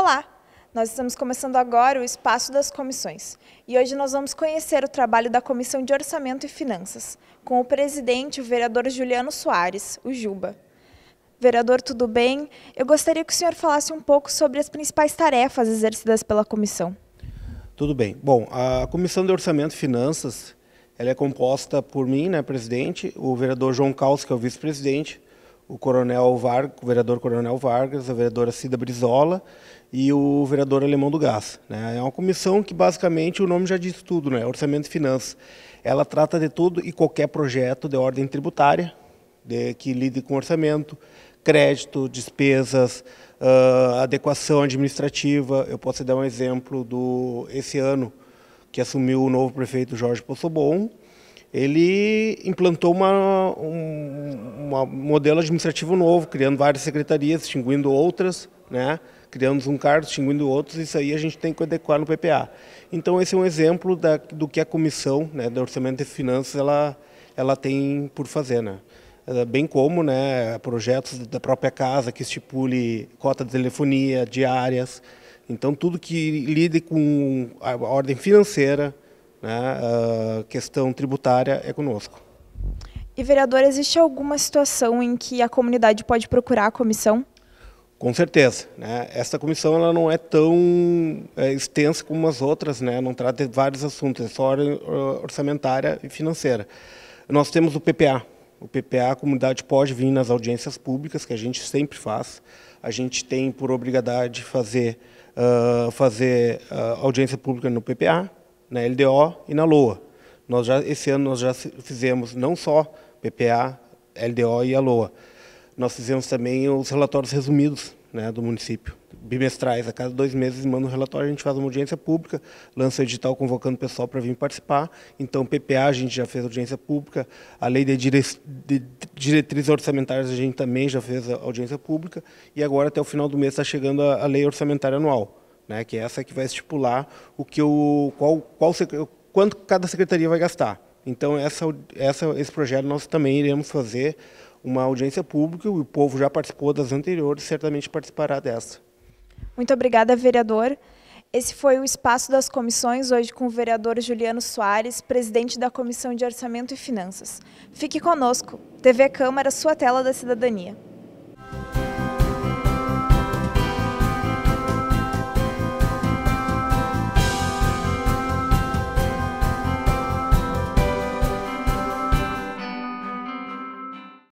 Olá! Nós estamos começando agora o Espaço das Comissões e hoje nós vamos conhecer o trabalho da Comissão de Orçamento e Finanças com o presidente, o vereador Juliano Soares, o Juba. Vereador, tudo bem? Eu gostaria que o senhor falasse um pouco sobre as principais tarefas exercidas pela comissão. Tudo bem. Bom, a Comissão de Orçamento e Finanças ela é composta por mim, né, presidente, o vereador João Caos, que é o vice-presidente, o coronel Vargas, o vereador Coronel Vargas, a vereadora Cida Brizola e o vereador Alemão do Gás. Né? É uma comissão que basicamente o nome já diz tudo, né? Orçamento e Finanças. Ela trata de tudo e qualquer projeto de ordem tributária, de, que lide com orçamento, crédito, despesas, uh, adequação administrativa. Eu posso dar um exemplo do esse ano que assumiu o novo prefeito Jorge Possobon, ele implantou uma, um uma modelo administrativo novo, criando várias secretarias, extinguindo outras, né? criando um cargo, extinguindo outros, isso aí a gente tem que adequar no PPA. Então esse é um exemplo da, do que a comissão né, do Orçamento e Finanças ela, ela tem por fazer. Né? Eh, bem como né, projetos da própria casa que estipule cota de telefonia, diárias, então tudo que lide com a ordem financeira, né, ah, questão tributária é conosco. E, vereador, existe alguma situação em que a comunidade pode procurar a comissão? Com certeza. Né? Esta comissão ela não é tão é, extensa como as outras, né? não trata de vários assuntos, é só orçamentária e financeira. Nós temos o PPA. O PPA, a comunidade pode vir nas audiências públicas, que a gente sempre faz. A gente tem por obrigação fazer, uh, fazer uh, audiência pública no PPA na LDO e na LOA. Nós já, esse ano nós já fizemos não só PPA, LDO e a LOA, nós fizemos também os relatórios resumidos né, do município, bimestrais, a cada dois meses manda um relatório, a gente faz uma audiência pública, lança o edital convocando o pessoal para vir participar, então PPA a gente já fez audiência pública, a lei de, dire... de diretrizes orçamentárias a gente também já fez audiência pública, e agora até o final do mês está chegando a, a lei orçamentária anual né, que é essa que vai estipular o que o, qual, qual, quanto cada secretaria vai gastar. Então, essa, essa, esse projeto nós também iremos fazer uma audiência pública, o povo já participou das anteriores, certamente participará dessa. Muito obrigada, vereador. Esse foi o Espaço das Comissões, hoje com o vereador Juliano Soares, presidente da Comissão de Orçamento e Finanças. Fique conosco, TV Câmara, sua tela da cidadania.